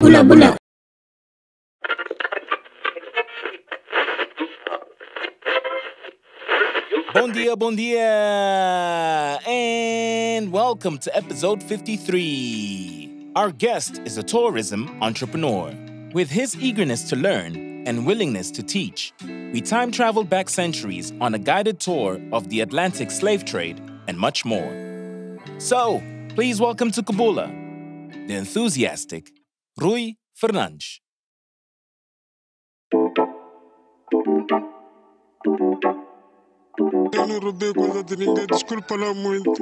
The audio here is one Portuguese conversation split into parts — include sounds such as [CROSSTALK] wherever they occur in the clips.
Bula bula. Bon dia, bon dia, and welcome to episode 53. Our guest is a tourism entrepreneur. With his eagerness to learn and willingness to teach, we time traveled back centuries on a guided tour of the Atlantic slave trade and much more. So, please welcome to Kabula, the enthusiastic Rui Fernandes. Eu não roubei coisa de ninguém, desculpa lá muito.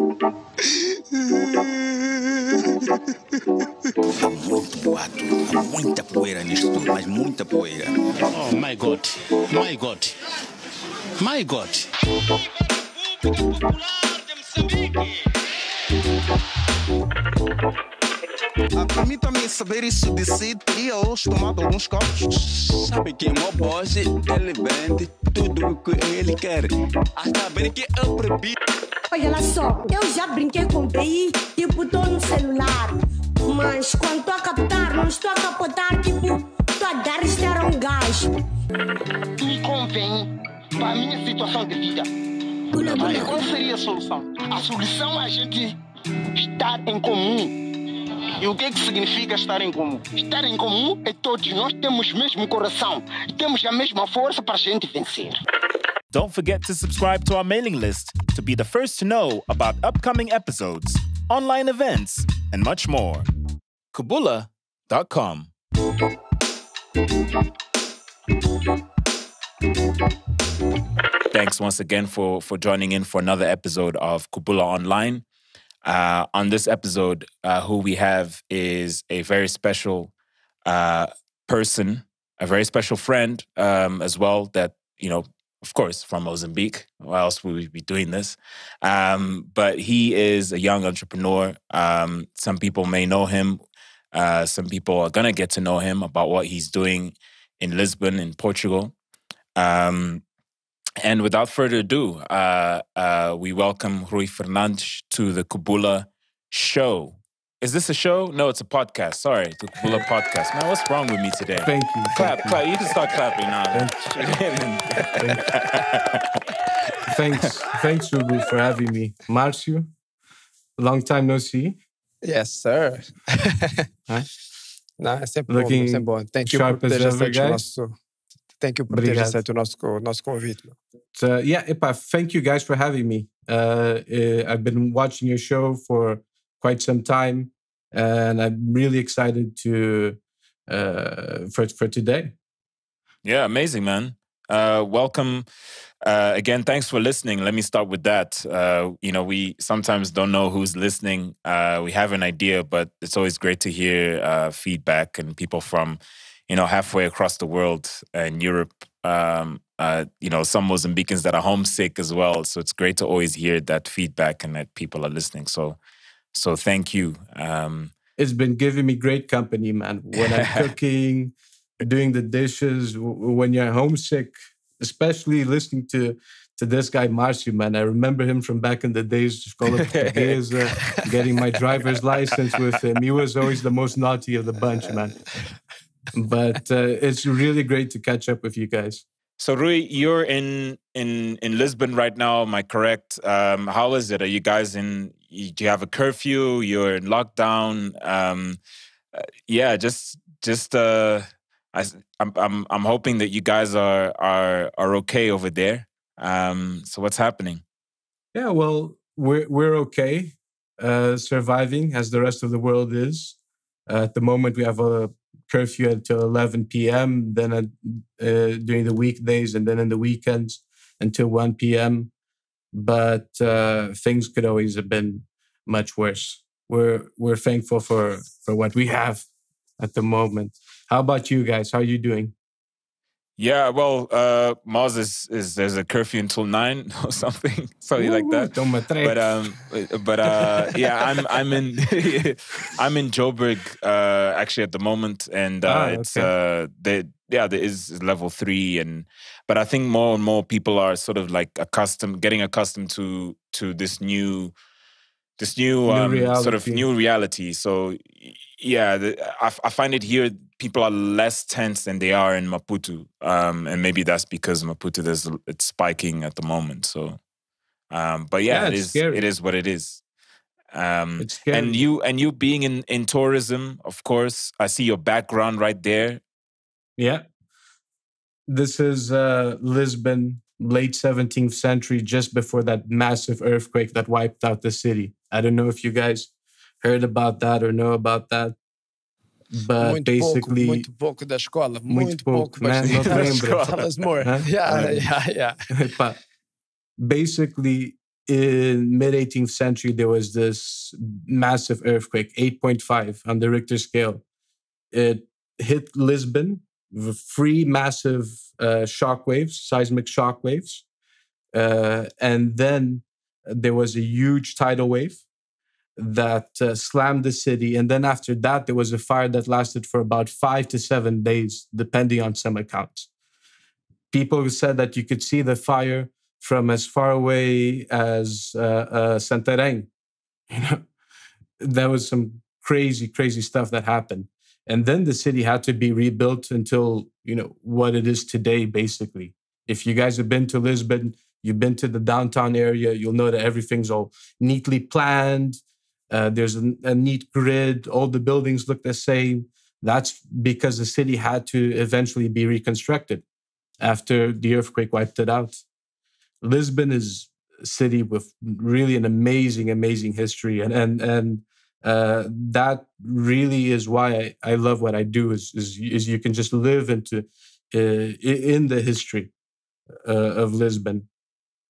Há muito boato, há muita poeira nisto tudo, mas muita poeira. Oh my God, my God, my God. Popular de Moçambique. A comida me saber isso decide e hoje tomado alguns copos. Sabe que meu boss, é ele vende tudo o que ele quer. A ah, saber tá que eu proibi. Olha lá só, eu já brinquei com PI, tipo tô no celular. Mas quando a captar, não estou a capotar, tipo, tô a dar estar a um gajo. Me convém, para a minha situação de vida. Mas qual seria a solução? A solução é a gente estar em comum e o que, é que significa estar em comum? Estar em comum é todos nós temos o mesmo coração e temos a mesma força para a gente vencer. Don't forget to subscribe to our mailing list to be the first to know about upcoming episodes, online events, and much more. Kabula.com. Thanks once again for, for joining in for another episode of Kubula Online. Uh, on this episode, uh, who we have is a very special uh, person, a very special friend um, as well. That you know, of course, from Mozambique. Why else would we be doing this? Um, but he is a young entrepreneur. Um, some people may know him. Uh, some people are gonna get to know him about what he's doing in Lisbon, in Portugal. Um, and without further ado, uh, uh, we welcome Rui Fernandes to the Kubula Show. Is this a show? No, it's a podcast. Sorry, the Kubula podcast. Man, what's wrong with me today? Thank you. Clap, thank clap. You. you can start clapping now. Thank thanks, thanks, Rui, for having me. Marcio, long time no see. Yes, sir. huh? Não, sempre Looking bom, sempre bom. Thank you por ter aceito o nosso Thank you por Obrigado. ter aceito o nosso, o nosso convite. Uh, yeah, Epa. thank you guys for having me. Uh, uh, I've been watching your show for quite some time, and I'm really excited to uh, for for today. Yeah, amazing, man. Uh, welcome uh, again. Thanks for listening. Let me start with that. Uh, you know, we sometimes don't know who's listening. Uh, we have an idea, but it's always great to hear feedback and people from you know, halfway across the world in Europe. Um, uh, you know, some Mozambicans that are homesick as well. So it's great to always hear that feedback and that people are listening. So, so thank you. Um, it's been giving me great company, man. When I'm [LAUGHS] cooking, doing the dishes, when you're homesick, especially listening to to this guy Marcio, man. I remember him from back in the days, Escola Portuguesa, getting my driver's license with him. He was always the most naughty of the bunch, man but uh, it's really great to catch up with you guys. So Rui, you're in in in Lisbon right now. Am I correct? Um, how is it? Are you guys in? Do you have a curfew? You're in lockdown. Um, uh, yeah, just just uh, I, I'm I'm I'm hoping that you guys are are are okay over there. Um, so what's happening? Yeah, well, we're we're okay, uh, surviving as the rest of the world is. Uh, at the moment, we have a curfew until 11 p.m., then uh, uh, during the weekdays, and then in the weekends until 1 p.m. But uh, things could always have been much worse. We're we're thankful for for what we have at the moment. How about you guys? How are you doing? Yeah, well, uh, Mars is, is there's a curfew until nine [LAUGHS] or something, something like that. But um, but uh, [LAUGHS] yeah, I'm I'm in [LAUGHS] I'm in Joburg uh, actually at the moment, and uh, ah, it's okay. uh, there, yeah, there is level three, and but I think more and more people are sort of like accustomed, getting accustomed to to this new this new, um, sort of new reality. So yeah, the, I, I find it here people are less tense than they are in Maputo, um, and maybe that's because Maputo there's it's spiking at the moment. So, um, but yeah, yeah it is scary. it is what it is. Um, and you and you being in in tourism, of course, I see your background right there. Yeah, this is uh, Lisbon, late 17th century, just before that massive earthquake that wiped out the city. I don't know if you guys heard about that or know about that but muito basically, pouco, muito pouco da escola, muito, muito pouco, pouco não [LAUGHS] more. Huh? [LAUGHS] Yeah, yeah, yeah. [LAUGHS] basically, in mid 18th century, there was this massive earthquake, 8.5 on the Richter scale. It hit Lisbon, three massive uh, shock waves, seismic shock waves, uh, and then there was a huge tidal wave that uh, slammed the city. And then after that, there was a fire that lasted for about five to seven days, depending on some accounts. People said that you could see the fire from as far away as uh, uh, Santarém. [LAUGHS] You know, there was some crazy, crazy stuff that happened. And then the city had to be rebuilt until, you know, what it is today, basically. If you guys have been to Lisbon, you've been to the downtown area, you'll know that everything's all neatly planned. Uh, there's a, a neat grid. All the buildings look the same. That's because the city had to eventually be reconstructed after the earthquake wiped it out. Lisbon is a city with really an amazing, amazing history, and and and uh, that really is why I, I, love what I do. Is is, is you can just live into uh, in the history uh, of Lisbon,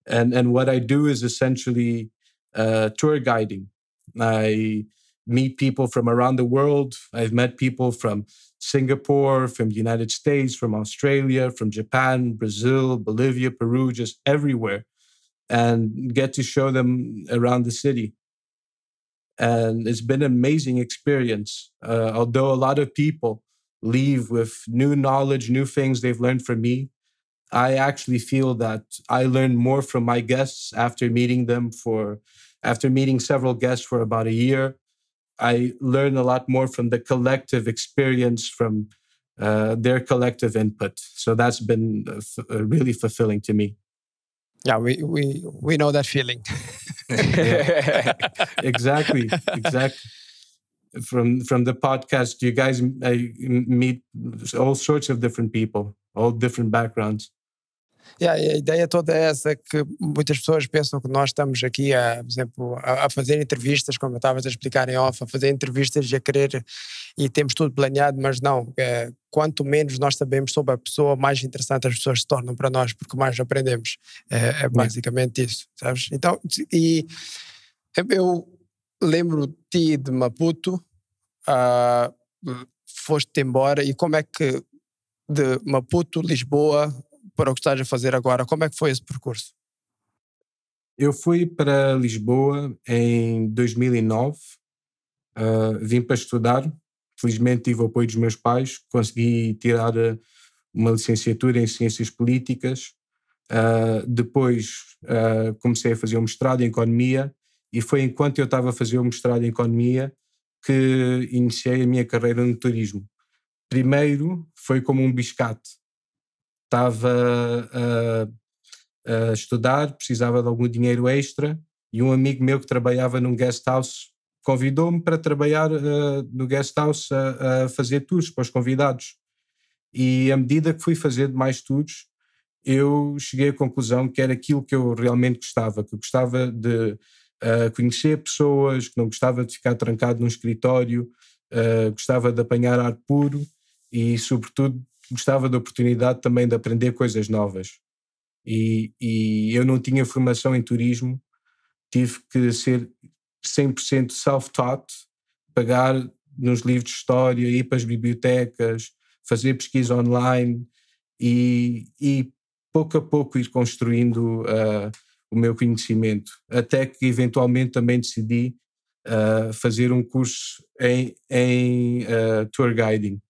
and and what I do is essentially uh, tour guiding. I meet people from around the world. I've met people from Singapore, from the United States, from Australia, from Japan, Brazil, Bolivia, Peru, just everywhere, and get to show them around the city. And it's been an amazing experience. Uh, although a lot of people leave with new knowledge, new things they've learned from me, I actually feel that I learn more from my guests after meeting them for after meeting several guests for about a year, I learned a lot more from the collective experience, from uh, their collective input. So that's been uh, f- uh, really fulfilling to me. Yeah, we we we know that feeling. [LAUGHS] exactly, exactly. From from the podcast, you guys uh, meet all sorts of different people, all different backgrounds. Yeah, a ideia toda é essa que muitas pessoas pensam que nós estamos aqui, a, por exemplo, a, a fazer entrevistas, como eu estava a explicar em off, a fazer entrevistas e a querer e temos tudo planeado, mas não. É, quanto menos nós sabemos sobre a pessoa, mais interessante as pessoas se tornam para nós, porque mais aprendemos. É, é basicamente isso, sabes? Então, e eu lembro-te de Maputo, uh, ah, foste embora, e como é que de Maputo, Lisboa, para o que estás a fazer agora. Como é que foi esse percurso? Eu fui para Lisboa em 2009, uh, ah, vim para estudar. Felizmente tive o apoio dos meus pais, consegui tirar ah, uma licenciatura em Ciências Políticas. Uh, depois uh, comecei a fazer um mestrado em Economia e foi enquanto eu estava a fazer o um mestrado em Economia que iniciei a minha carreira no turismo. Primeiro foi como um biscate, estava a, a, estudar, precisava de algum dinheiro extra e um amigo meu que trabalhava num guest house convidou-me para trabalhar uh, no guest house a, a, fazer tours para os convidados. E à medida que fui fazendo mais tours, eu cheguei à conclusão que era aquilo que eu realmente gostava, que eu gostava de uh, conhecer pessoas, que não gostava de ficar trancado num escritório, uh, gostava de apanhar ar puro e, sobretudo, gostava da oportunidade também de aprender coisas novas. E, e eu não tinha formação em turismo, tive que ser 100% self-taught, pagar nos livros de história, ir para as bibliotecas, fazer pesquisa online e, e pouco a pouco ir construindo uh, o meu conhecimento, até que eventualmente também decidi uh, fazer um curso em, em uh, tour guiding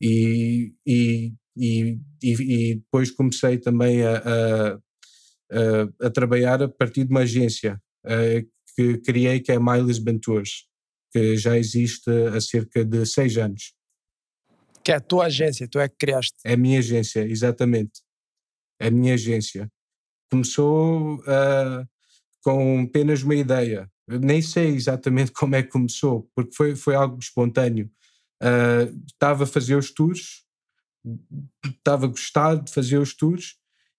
e, e, e, e, depois comecei também a, a, a, trabalhar a partir de uma agência eh, que criei, que é Miles Ventures, que já existe há cerca de seis anos. Que é a tua agência, tu é que criaste. É a minha agência, exatamente. É a minha agência. Começou uh, com apenas uma ideia. Eu nem sei exatamente [LAUGHS] como é que começou, porque foi, foi algo espontâneo. Uh, estava a fazer os tours, estava gostado de fazer os tours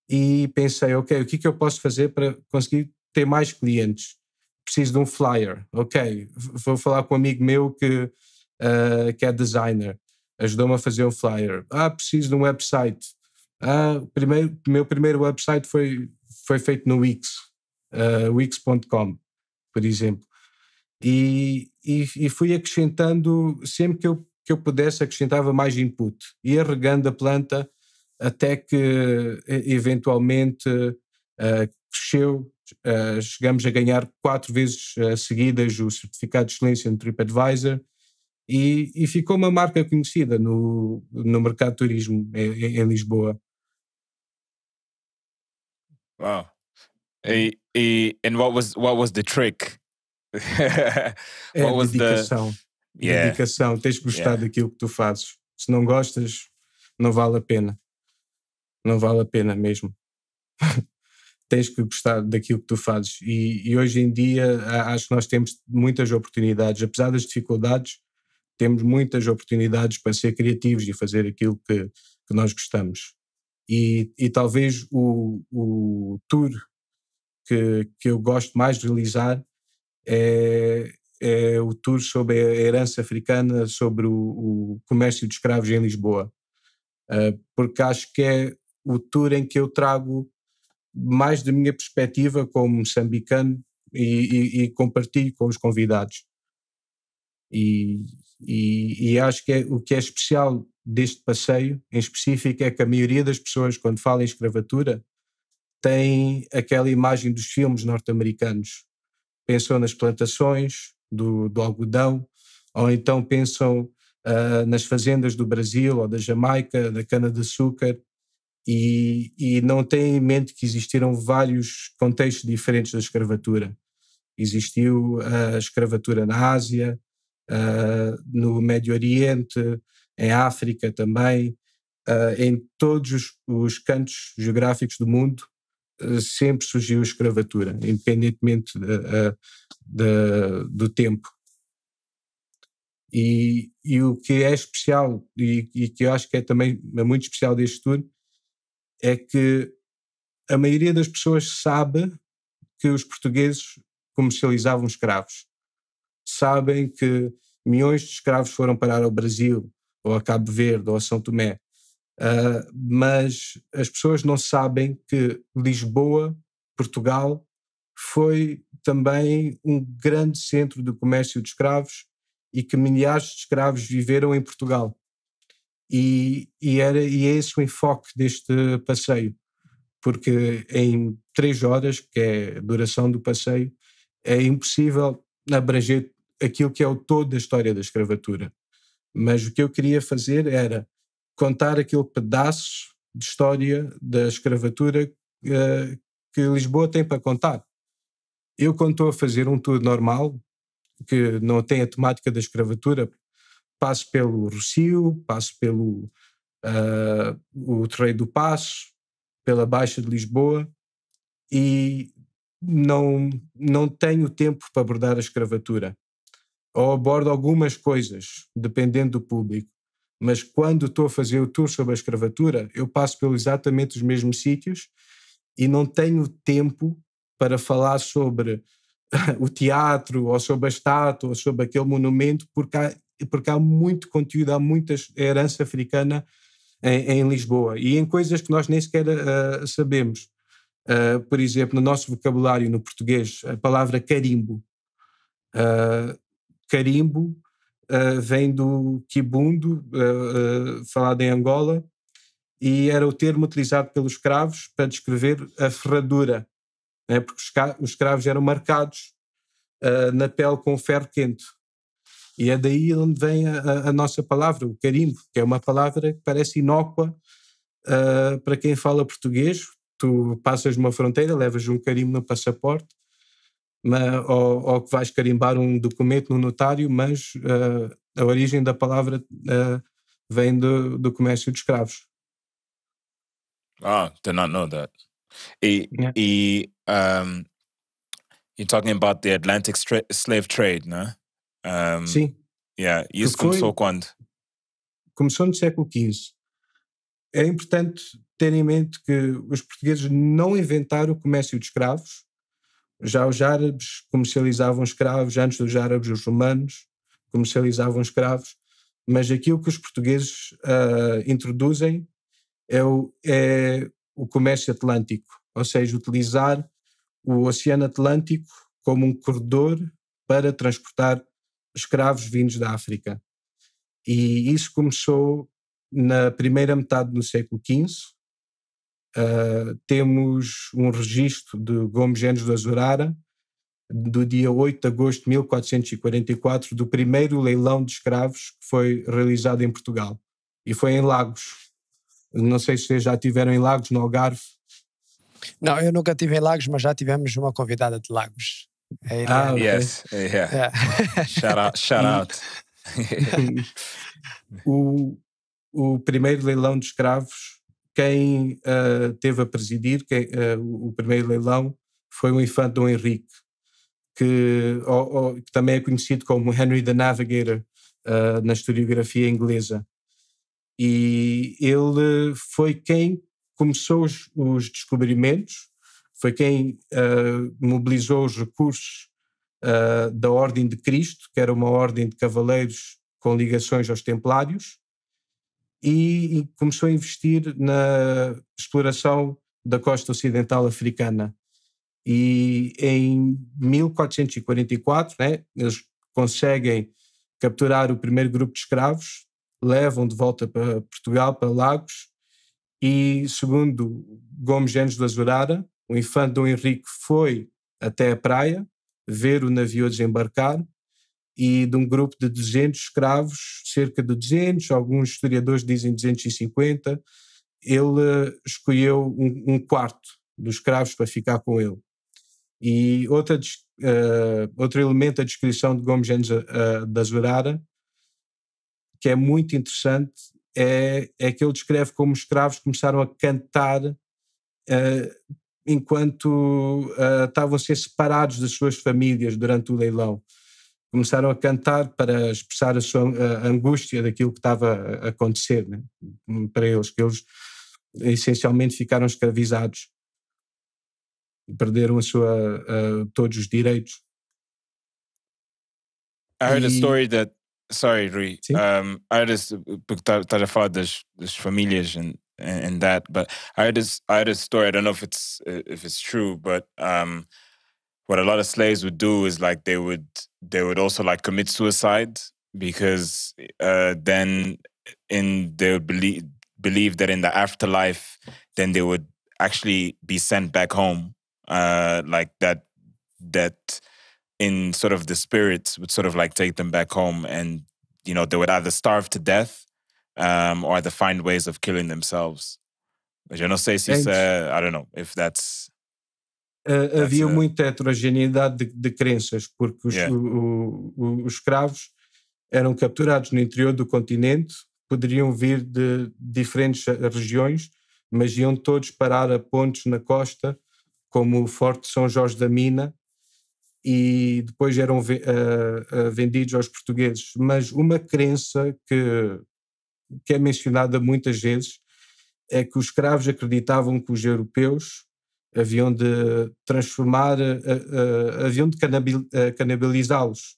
e pensei, ok, o que, é que eu posso fazer para conseguir ter mais clientes? Preciso de um flyer, ok, vou falar com um amigo meu que, uh, que é designer, ajudou-me a fazer um flyer. Ah, preciso de um website. Ah, primeiro, meu primeiro website foi, foi feito no Wix, uh, ah, wix.com, por exemplo. E, e, e, fui acrescentando, sempre que eu que eu pudesse acrescentava mais input, e regando a planta até que eventualmente uh, cresceu, uh, chegamos a ganhar quatro vezes uh, seguidas o certificado de excelência no TripAdvisor e, e ficou uma marca conhecida no, no mercado de turismo em, em Lisboa. Wow. E, hum. e and what was what was the trick? [LAUGHS] É what é was dedicação. the yeah. dedicação, tens que gostar yeah. daquilo que tu fazes. Se não gostas, não vale a pena. Não vale a pena mesmo. [LAUGHS] tens que gostar daquilo que tu fazes. E, e, hoje em dia acho que nós temos muitas oportunidades, apesar das dificuldades, temos muitas oportunidades para ser criativos e fazer aquilo que, que nós gostamos. E, e talvez o, o tour que, que eu gosto mais de realizar é, é o tour sobre a herança africana, sobre o, o comércio de escravos em Lisboa, uh, porque acho que é o tour em que eu trago mais da minha perspectiva como moçambicano e, e, e compartilho com os convidados. E, e, e, acho que é, o que é especial deste passeio, em específico, é que a maioria das pessoas, quando falam em escravatura, tem aquela imagem dos filmes norte-americanos. Pensam nas plantações, do, do algodão, ou então pensam uh, nas fazendas do Brasil ou da Jamaica, da cana-de-açúcar, e, e, não têm em mente que existiram vários contextos diferentes da escravatura. Existiu ah, a escravatura na Ásia, uh, no Médio Oriente, em África também, uh, em todos os, os cantos geográficos do mundo sempre surgiu escravatura, independentemente de, de, do tempo. E, e, o que é especial, e, e, que eu acho que é também é muito especial deste estudo, é que a maioria das pessoas sabe que os portugueses comercializavam escravos. Sabem que milhões de escravos foram parar ao Brasil, ou a Cabo Verde, ou a São Tomé. Uh, mas as pessoas não sabem que Lisboa, Portugal, foi também um grande centro do comércio de escravos e que milhares de escravos viveram em Portugal. E, e, era, e é esse o enfoque deste passeio, porque em três horas, que é a duração do passeio, é impossível abranger aquilo que é o todo da história da escravatura. Mas o que eu queria fazer era contar aquele pedaço de história da escravatura uh, que Lisboa tem para contar. Eu, quando estou a fazer um tour normal, que não tem a temática da escravatura, passo pelo Rocio, passo pelo uh, o Terreiro do Passo, pela Baixa de Lisboa, e não, não tenho tempo para abordar a escravatura. Ou abordo algumas coisas, dependendo do público mas quando estou a fazer o tour sobre a escravatura, eu passo pelos exatamente os mesmos sítios e não tenho tempo para falar sobre [LAUGHS] o teatro, ou sobre a estátua, ou sobre aquele monumento, porque há, porque há muito conteúdo, há muita herança africana em, em Lisboa e em coisas que nós nem sequer uh, sabemos. Uh, por exemplo, no nosso vocabulário no português, a palavra carimbo. Uh, carimbo uh, vem do kibundo, uh, falado em Angola, e era o termo utilizado pelos escravos para descrever a ferradura, né? porque os escravos eram marcados na pele com ferro quente. E é daí onde vem a, a nossa palavra, o carimbo, que é uma palavra que parece inócua para quem fala português. Tu passas uma fronteira, levas um carimbo no passaporte, mas, ou, ou, que vais carimbar um documento no notário, mas uh, a origem da palavra uh, vem do, do comércio de escravos. Ah, did not know that. E, yeah. e um, you're talking about the Atlantic slave trade, né? Um, Sim. Yeah. E isso foi, começou quando? Começou no século XV. É importante ter em mente que os portugueses não inventaram o comércio de escravos, já os árabes comercializavam escravos, antes dos árabes, os romanos comercializavam escravos, mas aquilo que os portugueses uh, introduzem é o, é o comércio atlântico, ou seja, utilizar o Oceano Atlântico como um corredor para transportar escravos vindos da África. E isso começou na primeira metade do século XV, Uh, temos um registro de Gomes Gênesis do Azurara, do dia 8 de agosto de 1444, do primeiro leilão de escravos que foi realizado em Portugal. E foi em Lagos. Não sei se vocês já tiveram em Lagos, no Algarve. Não, eu nunca tive em Lagos, mas já tivemos uma convidada de Lagos. É ah, okay. yes. Yeah. yeah. É. shout out. Shout out. [LAUGHS] o, o primeiro leilão de escravos quem uh, teve a presidir quem, uh, o primeiro leilão foi o infante Dom Henrique, que, que também é conhecido como [LAUGHS] Henry the Navigator uh, na historiografia inglesa. E ele foi quem começou os, os descobrimentos, foi quem mobilizou os recursos da Ordem de Cristo, que era uma ordem de cavaleiros com ligações aos Templários, e, e começou a investir na exploração da costa ocidental africana. E em 1444, né, eles conseguem capturar o primeiro grupo de escravos, levam de volta para Portugal, para Lagos, e segundo Gomes Gênesis do Azurara, o infante Dom Henrique foi até a praia ver o navio desembarcar e de um grupo de 200 escravos, cerca de 200, alguns historiadores dizem 250, ele eh, escolheu um, um quarto dos escravos para ficar com ele. E outra, uh, outro elemento da descrição de Gomes Gênesis uh, eh, da Zurara, que é muito interessante, é, é que ele descreve como os escravos começaram a cantar uh, enquanto estavam a ser separados das suas famílias durante o leilão começaram a cantar para expressar a sua a angústia daquilo que estava a acontecer né? para eles, que eles essencialmente ficaram escravizados perderam a sua, uh, todos os direitos. I heard e... a story that, sorry Rui, um, I heard a, porque estás tá a falar das, das famílias and, and, and that, but I heard, a, I heard a story, I don't know if it's, if it's true, but um, what a lot of slaves would do is like they would they would also like commit suicide because uh, then in they would believe believe that in the afterlife then they would actually be sent back home uh, like that that in sort of the spirits would sort of like take them back home and you know they would either starve to death um, or either find ways of killing themselves. But you know, say, uh, I don't know if that's uh, havia a... muita heterogeneidade de, de crenças, porque os, yeah. o, o, os escravos eram capturados no interior do continente, poderiam vir de diferentes eh, regiões, mas iam todos parar a pontos na costa, como o Forte São Jorge da Mina, e depois eram uh, vendidos aos portugueses. Mas uma crença que, que é mencionada muitas vezes é que os escravos acreditavam que os europeus haviam de transformar, uh, uh, haviam de eh, canibalizá-los,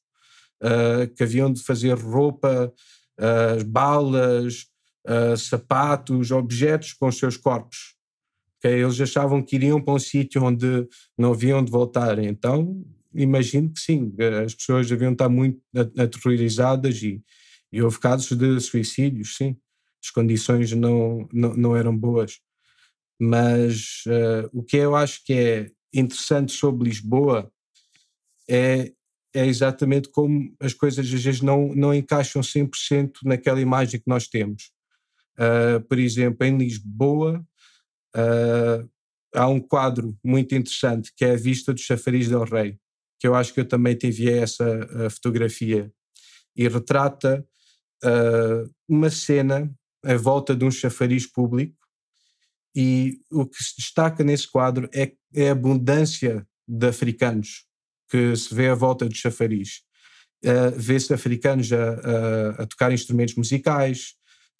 que haviam de fazer roupa, balas, sapatos, objetos com os seus corpos. Okay? Eles achavam que iriam para um sítio onde não haviam de voltar. Então, imagino que sim, as pessoas haviam de estar muito aterrorizadas e, e houve casos de suicídios, sim. As condições não, não, não eram boas. Mas uh, o que eu acho que é interessante sobre Lisboa é, é exatamente como as coisas às vezes não, não encaixam 100% naquela imagem que nós temos. Uh, por exemplo, em Lisboa uh, há um quadro muito interessante que é a vista dos chafariz del rei, que eu acho que eu também te enviei essa fotografia e retrata uh, uma cena à volta de um chafariz público e o que se destaca nesse quadro é, é a abundância de africanos que se vê à volta do chafariz. Uh, eh, Vê-se africanos a, a, a, tocar instrumentos musicais,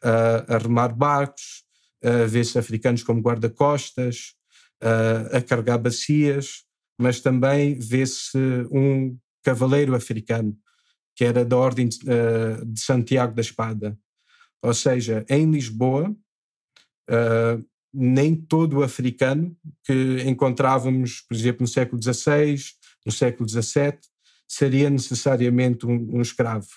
a, a remar barcos, eh, vê-se africanos como guarda-costas, uh, a carregar bacias, mas também vê-se um cavaleiro africano, que era da Ordem de, uh, de Santiago da Espada. Ou seja, em Lisboa, nem todo o africano que encontrávamos, por exemplo, no século XVI, no século XVII, seria necessariamente um, um escravo.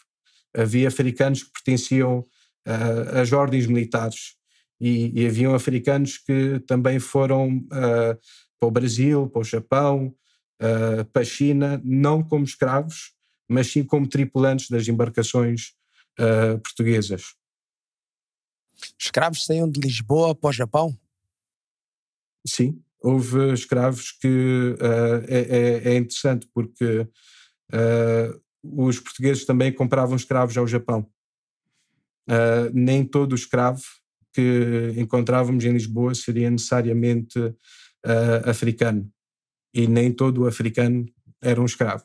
Havia africanos que pertenciam uh, às ordens militares e, e haviam africanos que também foram uh, para o Brasil, para o Japão, uh, para a China, não como escravos, mas sim como tripulantes das embarcações portuguesas. Escravos saíam de Lisboa para o Japão? Sim, houve escravos que uh, é, é, interessante porque uh, os portugueses também compravam escravos ao Japão. Uh, nem todo escravo que encontrávamos em Lisboa seria necessariamente africano e nem todo africano era um escravo.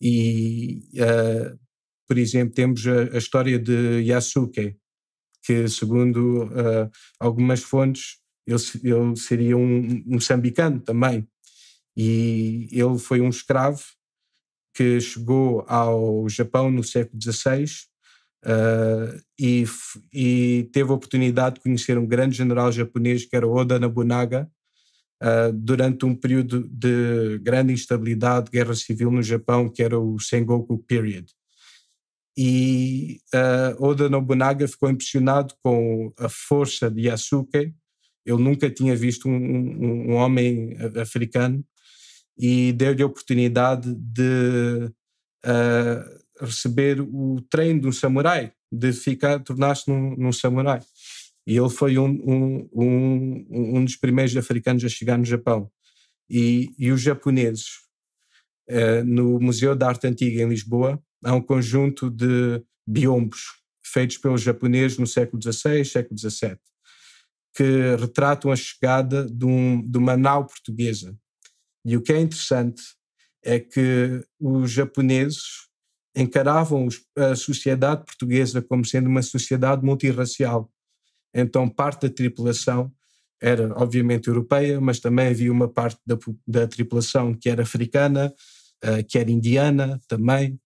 E, por exemplo, temos a, a, história de Yasuke, que segundo algumas fontes eu, eu seria um moçambicano também. E ele foi um escravo que chegou ao Japão no século XVI uh, eh, e, e, teve a oportunidade de conhecer um grande general japonês que era Oda Nobunaga uh, durante um período de grande instabilidade, guerra civil no Japão, que era o Sengoku Period. E uh, Oda Nobunaga ficou impressionado com a força de Yasuke, eu nunca tinha visto um, um, um homem africano e deu-lhe a oportunidade de uh, receber o treino de um samurai, de ficar, tornar-se num, num, samurai. E ele foi um, um, um, um dos primeiros africanos a chegar no Japão. E, e os japoneses, uh, no Museu da Arte Antiga em Lisboa, há um conjunto de biombos feitos pelos japoneses no século XVI, século XVII que retratam a chegada de, um, de uma nau portuguesa. E o que é interessante é que os japoneses encaravam a sociedade portuguesa como sendo uma sociedade multirracial. Então, parte da tripulação era, obviamente, europeia, mas também havia uma parte da, da tripulação que era africana, eh, que era indiana também,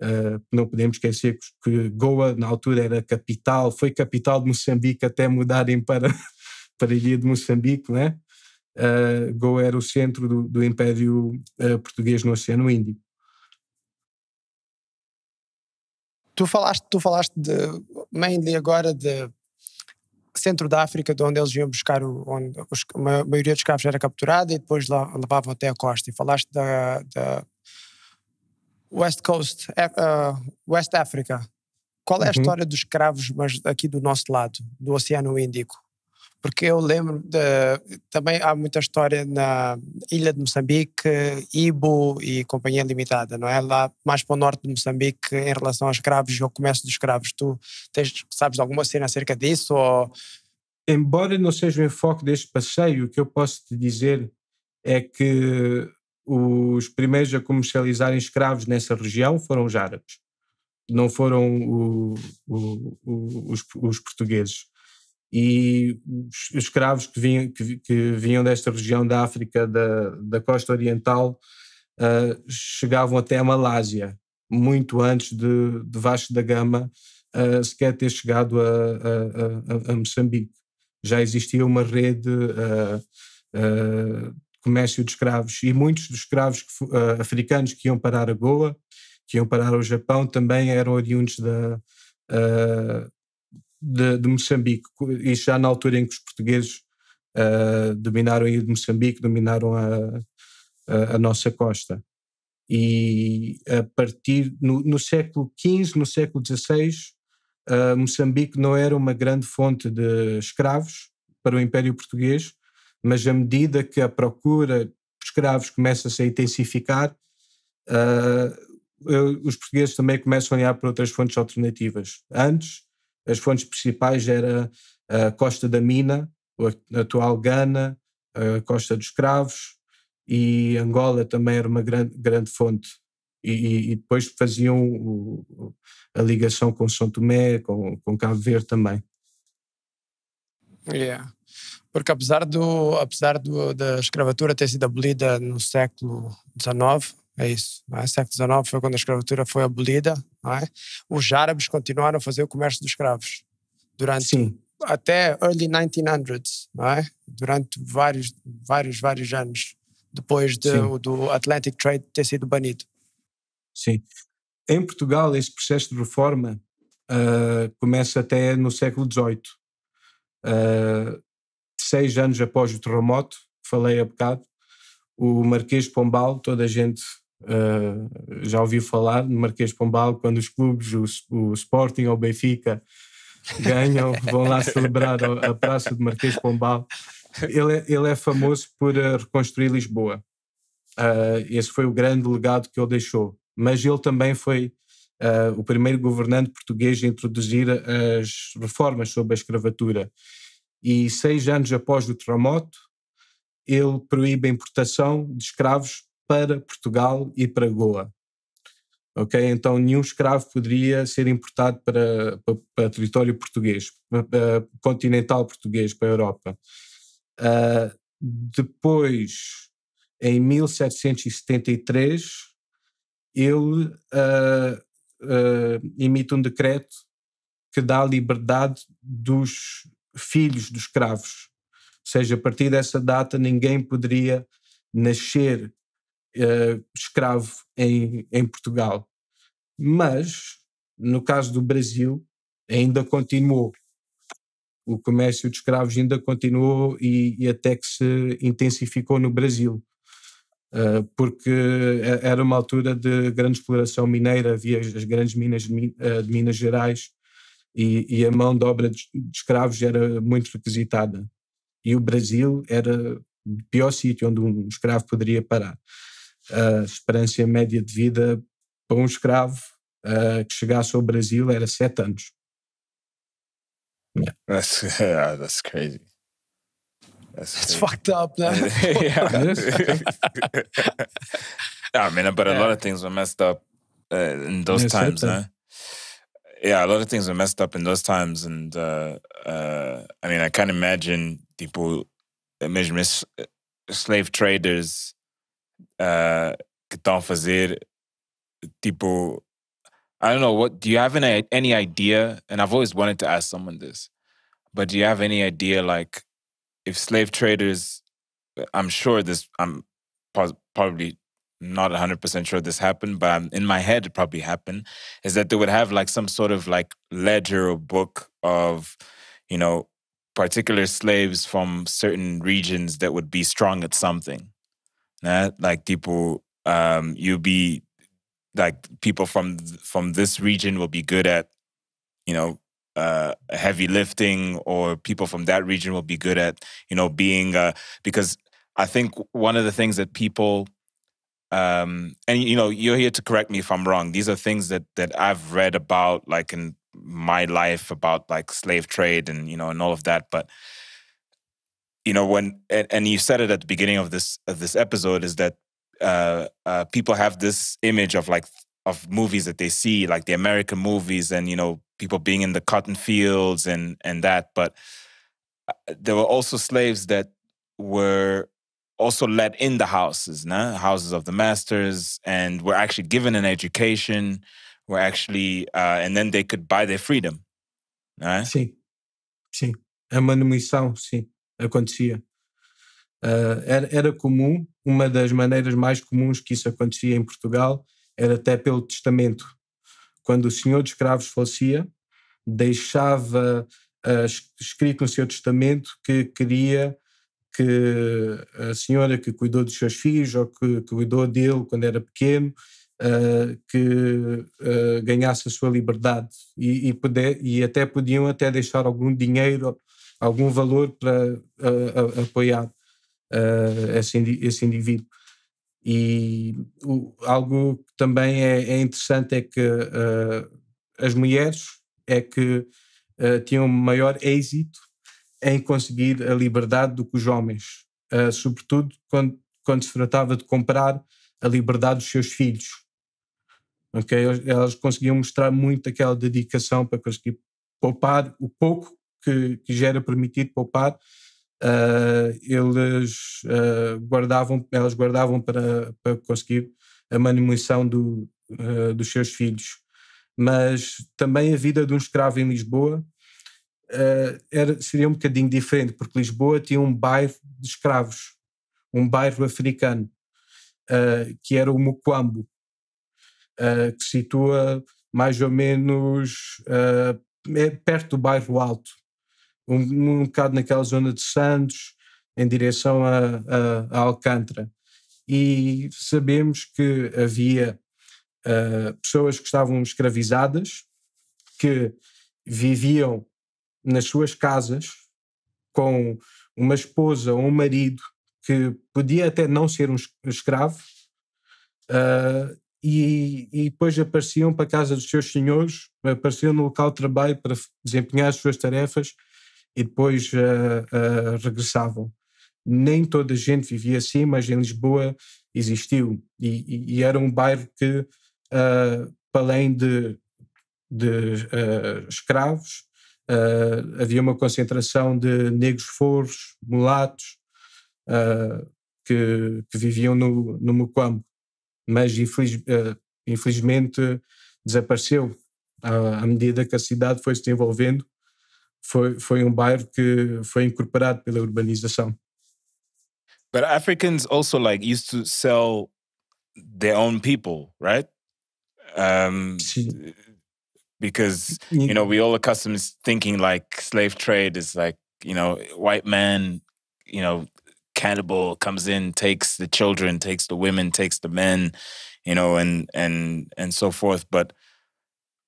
Uh, não podemos esquecer que Goa, na altura, era capital, foi capital de Moçambique até mudarem para, [LAUGHS] para a ilha de Moçambique, né? Uh, Goa era o centro do, do Império uh, Português no Oceano Índico. Tu falaste, tu falaste de, mainly agora de centro da África, de onde eles iam buscar, o, onde os, a maioria dos escravos era capturada e depois lá levavam até a costa. E falaste da, da West Coast, uh, West Africa. Qual é a uhum. história dos escravos, mas aqui do nosso lado, do Oceano Índico? Porque eu lembro de. Também há muita história na ilha de Moçambique, Ibo e Companhia Limitada, não é? Lá mais para o norte de Moçambique, em relação aos escravos e ao comércio dos escravos. Tu tens, sabes alguma cena acerca disso? Ou... Embora não seja o enfoque deste passeio, o que eu posso te dizer é que os primeiros a comercializarem escravos nessa região foram os árabes, não foram o, o, o, os, os, portugueses. E os escravos que vinham, que, que vinham desta região da África, da, da costa oriental, uh, chegavam até a Malásia, muito antes de, de Vasco da Gama uh, sequer ter chegado a, a, a, a, Moçambique. Já existia uma rede uh, comércio de escravos e muitos dos escravos que, uh, africanos que iam parar a Goa, que iam parar ao Japão, também eram oriundos da, uh, de, de, Moçambique. E já na altura em que os portugueses uh, dominaram a de Moçambique, dominaram a, a, a, nossa costa. E a partir no, no século XV, no século XVI, Moçambique não era uma grande fonte de escravos para o Império Português, mas à medida que a procura por escravos começa -se a se intensificar, uh, os portugueses também começam a olhar para outras fontes alternativas. Antes, as fontes principais era a Costa da Mina, a atual Gana, a Costa dos Escravos, e Angola também era uma grande, grande fonte. E, e depois faziam o, a ligação com São Tomé, com, com Cabo Verde também. Yeah. Porque apesar, do, apesar do, da escravatura ter sido abolida no século XIX, é isso, não é? século XIX foi quando a escravatura foi abolida, é? os árabes continuaram a fazer o comércio dos escravos durante Sim. até early 1900s, não é? durante vários, vários, vários anos depois de, do Atlantic Trade ter sido banido. Sim. Em Portugal, esse processo de reforma uh, começa até no século XVIII. Uh, ah, seis anos após o terremoto, falei há bocado, o Marquês Pombal, toda a gente uh, já ouviu falar no Marquês Pombal, quando os clubes, o, o Sporting ou o Benfica, ganham, [LAUGHS] vão lá celebrar a Praça do Marquês Pombal. Ele é, ele é famoso por ah, reconstruir Lisboa. Uh, esse foi o grande legado que ele deixou. Mas ele também foi uh, o primeiro governante português a introduzir as reformas sobre a escravatura e seis anos após o terremoto, ele proíbe a importação de escravos para Portugal e para Goa. Ok? Então, nenhum escravo poderia ser importado para, para, para território português, para, continental português, para a Europa. Uh, depois, em 1773, ele uh, uh, emite um decreto que dá liberdade dos filhos de escravos. Ou seja, a partir dessa data ninguém poderia nascer uh, escravo em, em Portugal. Mas, no caso do Brasil, ainda continuou. O comércio de escravos ainda continuou e, e até que se intensificou no Brasil eh, porque era uma altura de grande exploração mineira, havia as grandes minas de eh, Minas Gerais e, e a mão de obra de, escravos era muito requisitada. E o Brasil era o pior sítio onde um escravo poderia parar. A esperança média de vida para um escravo uh, que chegasse ao Brasil era sete anos. Yeah. [LAUGHS] That's, yeah, that's crazy. That's, that's fucked up, man. Né? [LAUGHS] yeah. [LAUGHS] Ah, I mean, but a yeah. lot é. of things were messed up uh, in those yes, é, times, huh? Né? yeah, a lot of things were messed up in those times, and uh, uh, I mean, I can't imagine people, imagine slave traders, uh, fazer. Tipo, I don't know what. Do you have any any idea? And I've always wanted to ask someone this, but do you have any idea, like, if slave traders? I'm sure this. I'm probably not 100% sure this happened, but um, in my head, it probably happened, is that they would have like some sort of like ledger or book of, you know, particular slaves from certain regions that would be strong at something. Like, people, um, you be like people from from this region will be good at, you know, uh, heavy lifting, or people from that region will be good at, you know, being uh, because I think one of the things that people um, and you know you're here to correct me if i'm wrong these are things that that i've read about like in my life about like slave trade and you know and all of that but you know when and, and you said it at the beginning of this of this episode is that uh, uh, people have this image of like of movies that they see like the american movies and you know people being in the cotton fields and and that but uh, there were also slaves that were also let in the houses, né? houses of the masters, and were actually given an education, were actually, uh, and then they could buy their freedom. Né? Sim, sim. É A manumissão, sim, acontecia. Uh, era, era comum, uma das maneiras mais comuns que isso acontecia em Portugal era até pelo testamento. Quando o senhor dos escravos falecia, deixava uh, escrito no seu testamento que queria que a senhora que cuidou dos seus filhos ou que, que cuidou dele quando era pequeno, uh, que uh, ganhasse a sua liberdade e, e, e até podiam até deixar algum dinheiro, algum valor para uh, apoiar esse, esse indivíduo. E o, algo que também é, é interessante é que as mulheres é que tinham maior êxito em conseguir a liberdade do que os homens, uh, sobretudo quando, quando se tratava de comprar a liberdade dos seus filhos. Okay? Elas conseguiam mostrar muito aquela dedicação para conseguir poupar o pouco que, que já era permitido poupar, uh, eles, uh, guardavam, elas guardavam para, para conseguir a manutenção do, uh, dos seus filhos. Mas também a vida de um escravo em Lisboa uh, era, seria um bocadinho diferente, porque Lisboa tinha um bairro de escravos, um bairro africano, uh, que era o Mukwambo, eh, que se situa mais ou menos é perto do bairro Alto, um, um bocado naquela zona de Santos, em direção a, a, a Alcântara. E sabemos que havia Uh, pessoas que estavam escravizadas, que viviam nas suas casas com uma esposa ou um marido que podia até não ser um escravo uh, e, e, depois apareciam para a casa dos seus senhores, apareciam no local de trabalho para desempenhar as suas tarefas e depois uh, uh, regressavam. Nem toda a gente vivia assim, mas em Lisboa existiu e, e, era um bairro que, para além de, de escravos, Uh, havia uma concentração de negros forros, mulatos, uh, que, que, viviam no, no Mocambo. Mas infeliz, uh, infelizmente desapareceu à, medida que a cidade foi se desenvolvendo. Foi, foi um bairro que foi incorporado pela urbanização. But Africans also like used to sell their own people, right? Um, Sim. because you know we all accustomed to thinking like slave trade is like you know white man you know cannibal comes in takes the children takes the women takes the men you know and and and so forth but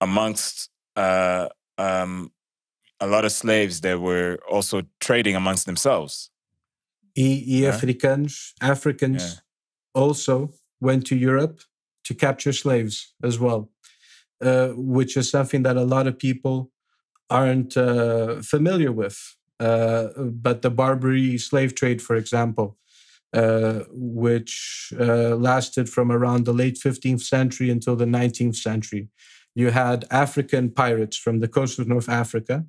amongst uh um a lot of slaves that were also trading amongst themselves e, e yeah. africans africans yeah. also went to europe to capture slaves as well uh, which is something that a lot of people aren't uh, familiar with. Uh, but the Barbary slave trade, for example, uh, which uh, lasted from around the late 15th century until the 19th century, you had African pirates from the coast of North Africa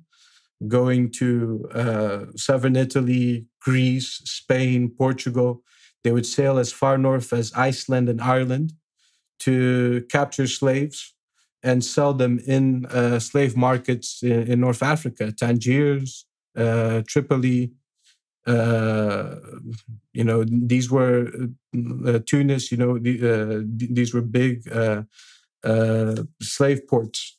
going to southern Italy, Greece, Spain, Portugal. They would sail as far north as Iceland and Ireland to capture slaves and sell them in uh, slave markets in, in, North Africa, Tangiers, uh, Tripoli. Uh, you know, these were uh, uh, Tunis. You know, the, uh, these were big slave ports,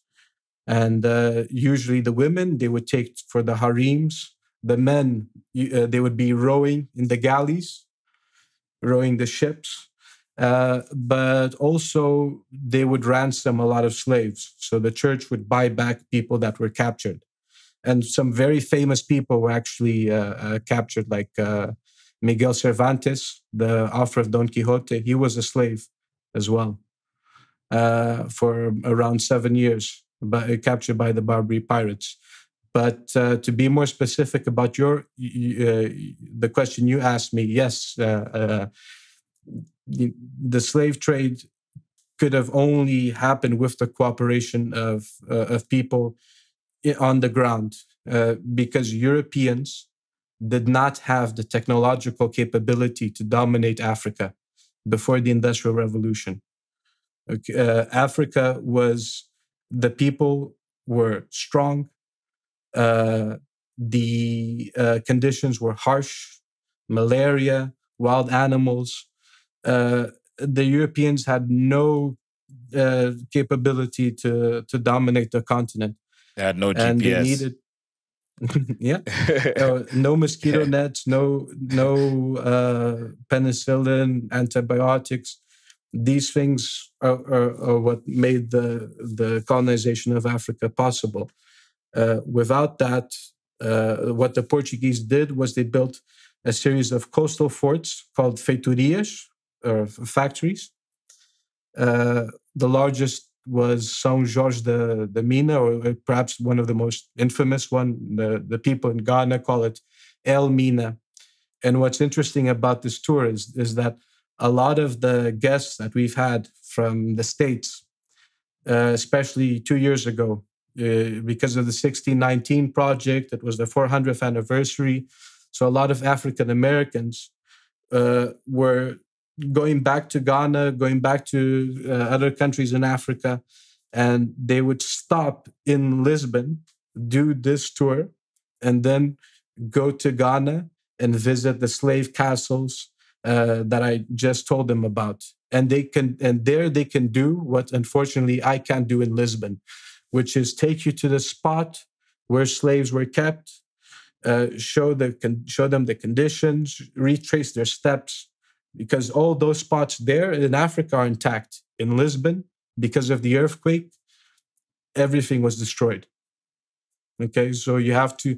and usually the women they would take for the harems. The men they would be rowing in the galleys, rowing the ships uh, but also, they would ransom a lot of slaves. So the church would buy back people that were captured. And some very famous people were actually uh, uh, captured, like uh, Miguel Cervantes, the author of Don Quixote. He was a slave as well uh, for around seven years, but, uh, captured by the Barbary pirates. But uh, to be more specific about your uh, the question you asked me, yes, uh, the slave trade could have only happened with the cooperation of uh, of people on the ground uh, because Europeans did not have the technological capability to dominate Africa before the Industrial Revolution. Uh, Africa was the people were strong, uh, the uh, conditions were harsh, malaria, wild animals, uh, the Europeans had no uh, capability to to dominate the continent. They had no GPS. And they needed, [LAUGHS] yeah, [LAUGHS] no, mosquito nets, no no uh, penicillin, antibiotics. These things are, are, are, what made the the colonization of Africa possible. Uh, without that, uh, what the Portuguese did was they built a series of coastal forts called feitorias, or uh, factories. Uh, the largest was Saint George de, de Mina, or uh, perhaps one of the most infamous one. The, the people in Ghana call it El Mina. And what's interesting about this tour is, is that a lot of the guests that we've had from the States, uh, especially two years ago, uh, because of the 1619 project, it was the 400th anniversary. So a lot of African Americans uh, were going back to Ghana, going back to uh, other countries in Africa, and they would stop in Lisbon, do this tour, and then go to Ghana and visit the slave castles uh, that I just told them about. And they can, and there they can do what unfortunately I can't do in Lisbon, which is take you to the spot where slaves were kept, uh, show the show them the conditions, retrace their steps, because all those spots there in Africa are intact. In Lisbon, because of the earthquake, everything was destroyed. Okay, so you have to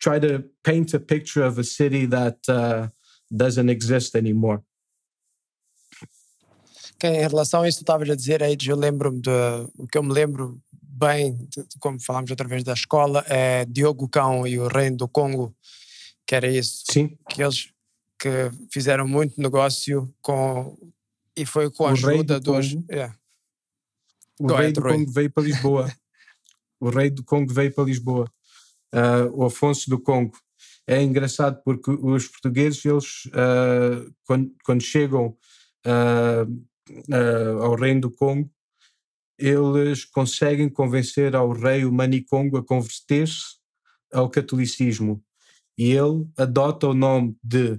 try to paint a picture of a city that uh, doesn't exist anymore. Okay, em relação a isso que estavas a dizer, Aides, eu lembro-me de. O que eu me lembro bem, de, de, como falámos outra da escola, é Diogo Cão e o Reino do Congo, que era isso. Sim. Que eles que fizeram muito negócio com e foi com a o ajuda do dos. yeah. É. O Go rei ahead, do Congo veio para Lisboa. [LAUGHS] o rei do Congo veio para Lisboa. Uh, o Afonso do Congo. É engraçado porque os portugueses, eles, uh, quando, quando, chegam uh, ao reino do Congo, eles conseguem convencer ao rei Manicongo a converter-se ao catolicismo. E ele adota o nome de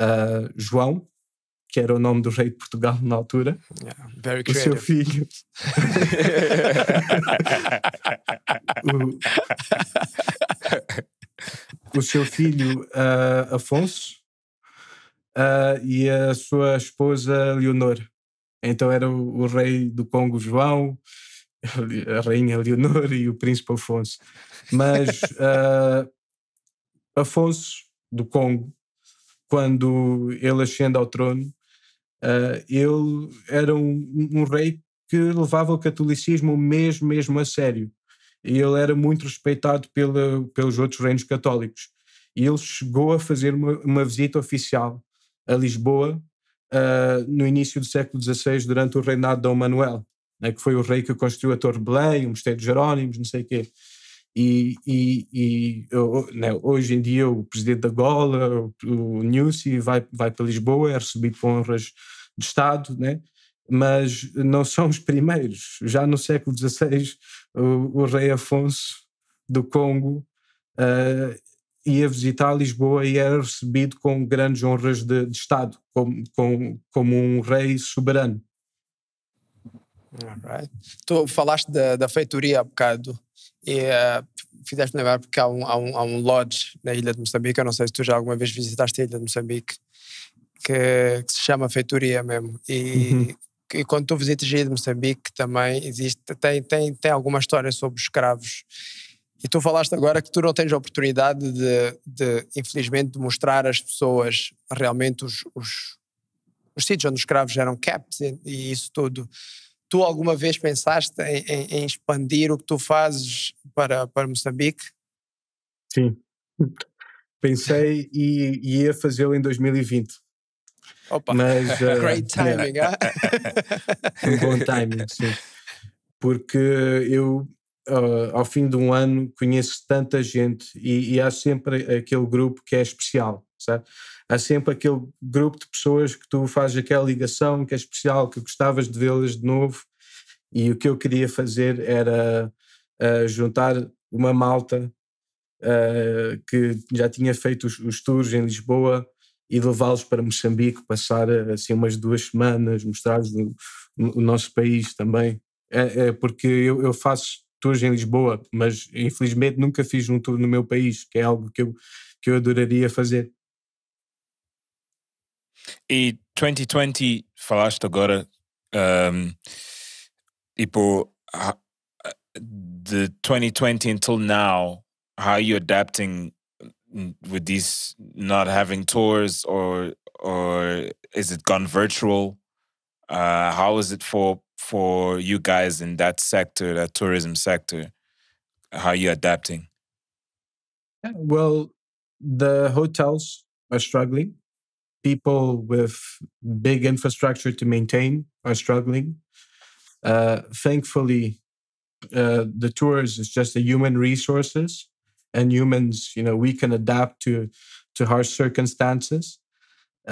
uh, João, que era o nome do rei de Portugal na altura, yeah, very o seu filho. [LAUGHS] [LAUGHS] o, o, seu filho uh, Afonso uh, e a sua esposa Leonor. Então era o, o rei do Congo João, a rainha Leonor e o príncipe Afonso. Mas uh, Afonso do Congo quando ele ascende ao trono, uh, ele era um, um, rei que levava o catolicismo mesmo, mesmo a sério. E ele era muito respeitado pela, pelos outros reinos católicos. E ele chegou a fazer uma, uma visita oficial a Lisboa uh, no início do século XVI, durante o reinado de Dom Manuel, né, que foi o rei que construiu a Torre Belém, o Mosteiro de Jerónimos, não sei o quê. E, e, e eu, né, hoje em dia o presidente da Gola, o Nussi, vai, vai para Lisboa, é recebido com honras de Estado, né? mas não [LAUGHS] são os primeiros. Já no século XVI, o, o rei Afonso do Congo uh, ia visitar Lisboa e era recebido com grandes honras de, de Estado, como, com, como um rei soberano. Tu falaste da, da feitoria há bocado. E uh, fizeste-me lembrar porque há um, há, um, há um lodge na ilha de Moçambique, eu não sei se tu já alguma vez visitaste a ilha de Moçambique, que, que se chama Feitoria mesmo. E, uhum. e quando tu visitas a ilha de Moçambique também existe, tem, tem, tem alguma história sobre os escravos. E tu falaste agora que tu não tens a oportunidade de, de infelizmente, de mostrar às pessoas realmente os, os, os sítios onde os escravos eram caps e, e isso tudo. Tu alguma vez pensaste em, em, em, expandir o que tu fazes para, para Moçambique? Sim. Pensei e, ia fazê-lo em 2020. Opa! Mas, uh, [LAUGHS] Great timing, ah! [LAUGHS] um bom timing, sim. Porque eu, uh, ao fim de um ano, conheço tanta gente e, e há sempre aquele grupo que é especial, sabe? há sempre aquele grupo de pessoas que tu fazes aquela ligação que é especial, que gostavas de vê-las de novo. E o que eu queria fazer era uh, juntar uma malta uh, que já tinha feito os, os tours em Lisboa e levá-los para Moçambique, passar assim umas duas semanas, mostrar-lhes o, o, nosso país também. É, é porque eu, eu faço tours em Lisboa, mas infelizmente nunca fiz um tour no meu país, que é algo que eu, que eu adoraria fazer. E 2020, falaste agora, um, tipo, the 2020 until now, how are you adapting mm, with these not having tours or or is it gone virtual? Uh, how is it for for you guys in that sector, that tourism sector? How are you adapting? Well, the hotels are struggling people with big infrastructure to maintain are struggling. Uh, thankfully, uh, the tours is just the human resources, and humans, you know, we can adapt to to harsh circumstances.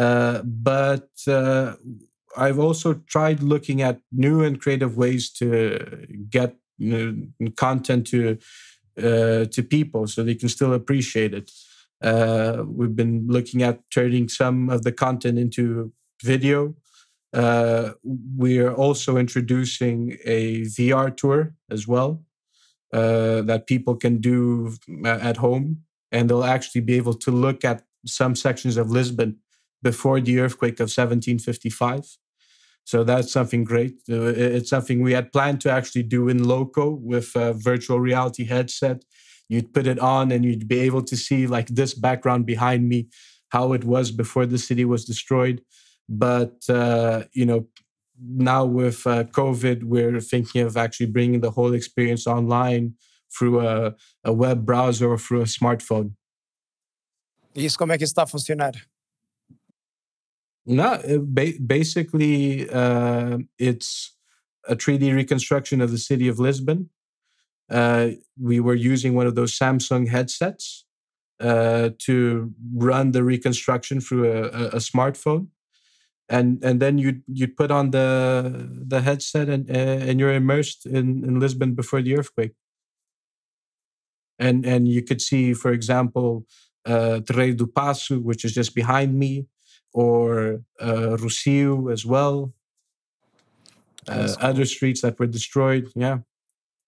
Uh, but uh, I've also tried looking at new and creative ways to get you know, content to uh, to people so they can still appreciate it. Uh, we've been looking at turning some of the content into video. Uh, we are also introducing a VR tour as well uh, that people can do uh, at home, and they'll actually be able to look at some sections of Lisbon before the earthquake of 1755. So that's something great. Uh, it's something we had planned to actually do in loco with a virtual reality headset you'd put it on and you'd be able to see like this background behind me how it was before the city was destroyed but uh, you know now with uh, covid we're thinking of actually bringing the whole experience online through a, a web browser or through a smartphone Isso, como é que está a funcionar? No, eh, basically, uh, it's a 3D reconstruction of the city of Lisbon uh, we were using one of those Samsung headsets uh, to run the reconstruction through a, a, smartphone, and and then you you put on the the headset and uh, and you're immersed in, in Lisbon before the earthquake, and and you could see, for example, uh, Terreiro do Passo, which is just behind me, or uh, Rocio as well. Uh, cool. Other streets that were destroyed, yeah.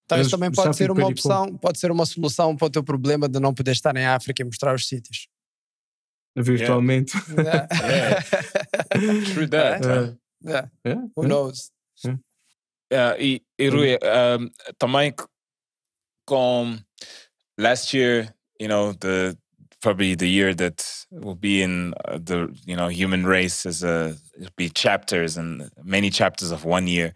Então, isso também pode ser uma opção, pode ser uma solução para o teu problema de não poder estar em África e mostrar os sítios. Virtualmente. Yeah. yeah. [LAUGHS] True that. Yeah. Yeah. yeah. Who é? knows? É. É, e, e uhum. Rui, um, também com last year, you know, the probably the year that will be in uh, the you know human race as a be chapters and many chapters of one year.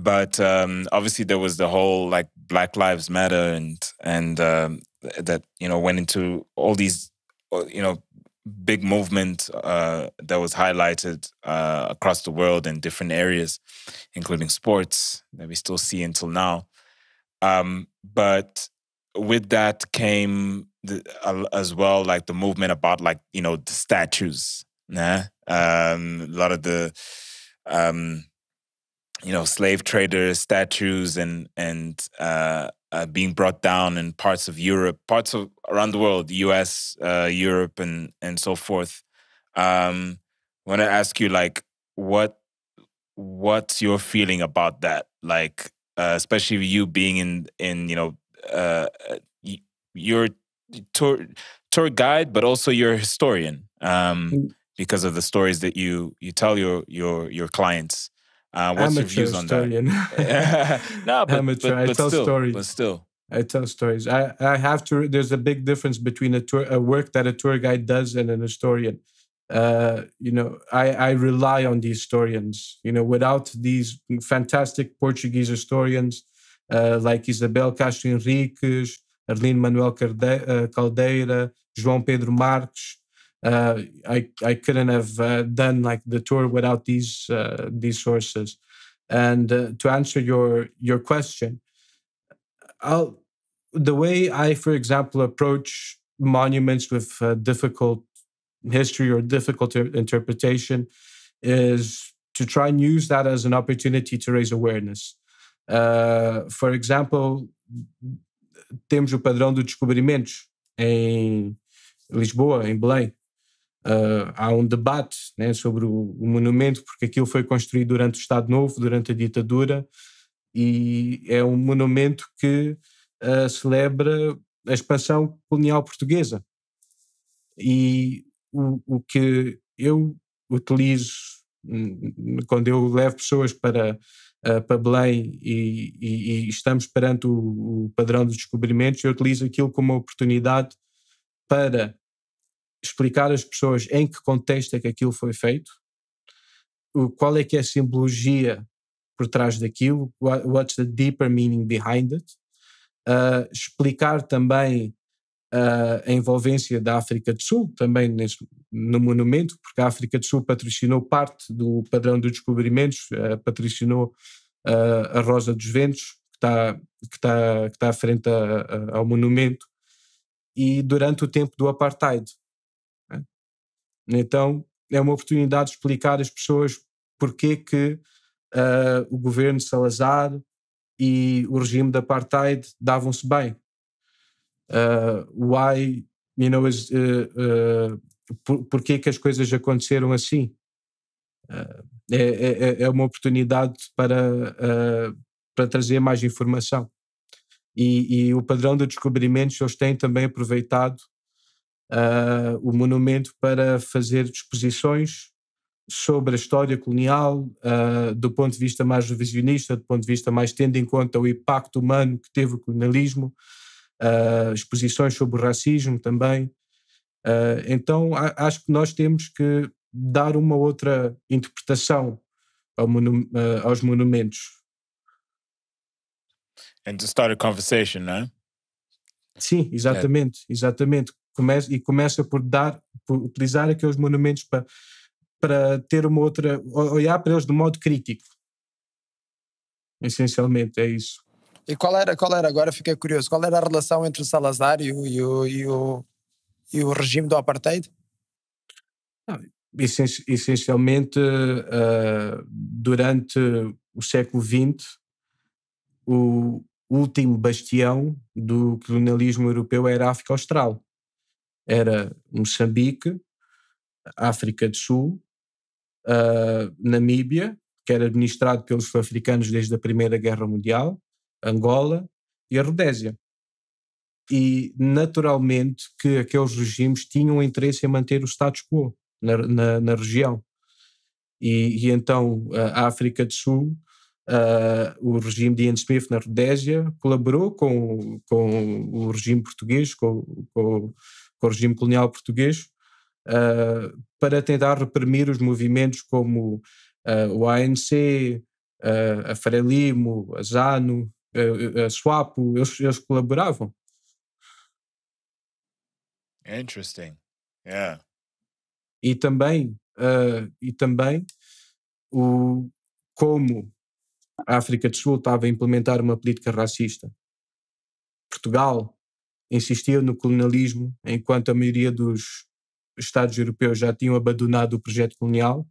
But um, obviously, there was the whole like Black Lives Matter and and um, that you know went into all these uh, you know big movement uh, that was highlighted uh, across the world in different areas, including sports that we still see until now. Um, but with that came the, uh, as well like the movement about like you know the statues, yeah, Um, a lot of the um, you know slave trader statues and and uh, uh, being brought down in parts of Europe, parts of around the world, U.S., uh, Europe, and and so forth. Um, I want to ask you like what what's your feeling about that? Like uh, especially you being in in you know uh, your tour tour guide, but also your historian um, mm. because of the stories that you you tell your your your clients. Uh, what's Amateur your views on historian. that? [LAUGHS] [LAUGHS] no, but, Amateur. But, but, I tell still, stories. But still, I tell stories. I, I have to. There's a big difference between a tour, a work that a tour guide does and an historian. Uh, you know, I, I rely on these historians. You know, without these fantastic Portuguese historians uh, like Isabel Castro Henriques, Arlene Manuel uh, Caldeira, João Pedro Marques, uh, I I couldn't have uh, done like the tour without these uh, these sources. And uh, to answer your your question, I'll, the way I, for example, approach monuments with uh, difficult history or difficult interpretation is to try and use that as an opportunity to raise awareness. for example, temos o padrão do descobrimentos em Lisboa, em Belém, Uh, há um debate né, sobre o, o, monumento, porque aquilo foi construído durante o Estado Novo, durante a ditadura, e é um monumento que uh, celebra a expansão colonial portuguesa. E o, o que eu utilizo hum, hum, quando eu levo pessoas para, uh, para Belém e, e, e estamos perante o, o, padrão dos descobrimentos, eu utilizo aquilo como uma oportunidade para explicar às pessoas em que contexto é que aquilo foi feito, qual é que é a simbologia por trás daquilo, what's the deeper meaning behind it, uh, explicar também uh, a envolvência da África do Sul, também nesse, no monumento, porque a África do Sul patrocinou parte do padrão dos descobrimentos, uh, patrocinou a Rosa dos Ventos, que está que tá, que tá à frente a, a, ao monumento, e durante o tempo do Apartheid. Então é uma oportunidade de explicar às pessoas porque que uh, o governo de Salazar e o regime da apartheid davam-se bem. Uh, why, you know, uh, uh, por, porque que as coisas aconteceram assim? Ah, é, é, é, é, uma oportunidade para, para trazer mais informação. E, e, o padrão de descobrimentos eles têm também aproveitado uh, o monumento para fazer exposições sobre a história colonial, uh, do ponto de vista mais revisionista, do ponto de vista mais tendo em conta o impacto humano que teve o colonialismo, uh, exposições sobre o racismo também. Uh, então, a, acho que nós temos que dar uma outra interpretação ao monu aos monumentos. And to start a conversation, não né? é? Sim, exatamente, exatamente e começa por dar, por utilizar aqueles monumentos para, para ter uma outra, olhar para eles de modo crítico. Essencialmente, é isso. E qual era, qual era, agora fiquei curioso, qual era a relação entre o Salazar e o, e o, e o, e o regime do Apartheid? Ah, essencialmente, uh, durante o século XX, o último bastião do colonialismo europeu era a África Austral era Moçambique, África do Sul, uh, Namíbia, que era administrado pelos sul-africanos desde a Primeira Guerra Mundial, Angola e a Rodésia. E naturalmente que aqueles regimes tinham interesse em manter o status quo na, na, na região. E, e, então a África do Sul, uh, o regime de Ian Smith na Rodésia, colaborou com, com o regime português, com, com com o regime colonial português, uh, para tentar reprimir os movimentos como uh, o ANC, uh, a Frelimo, ah, a ZANU, a SWAPO, eles, eles colaboravam. Interesting. Yeah. E também, e também o, como a África do Sul estava a implementar uma política racista. Portugal insistia no colonialismo, enquanto a maioria dos Estados europeus já tinham abandonado o projeto colonial.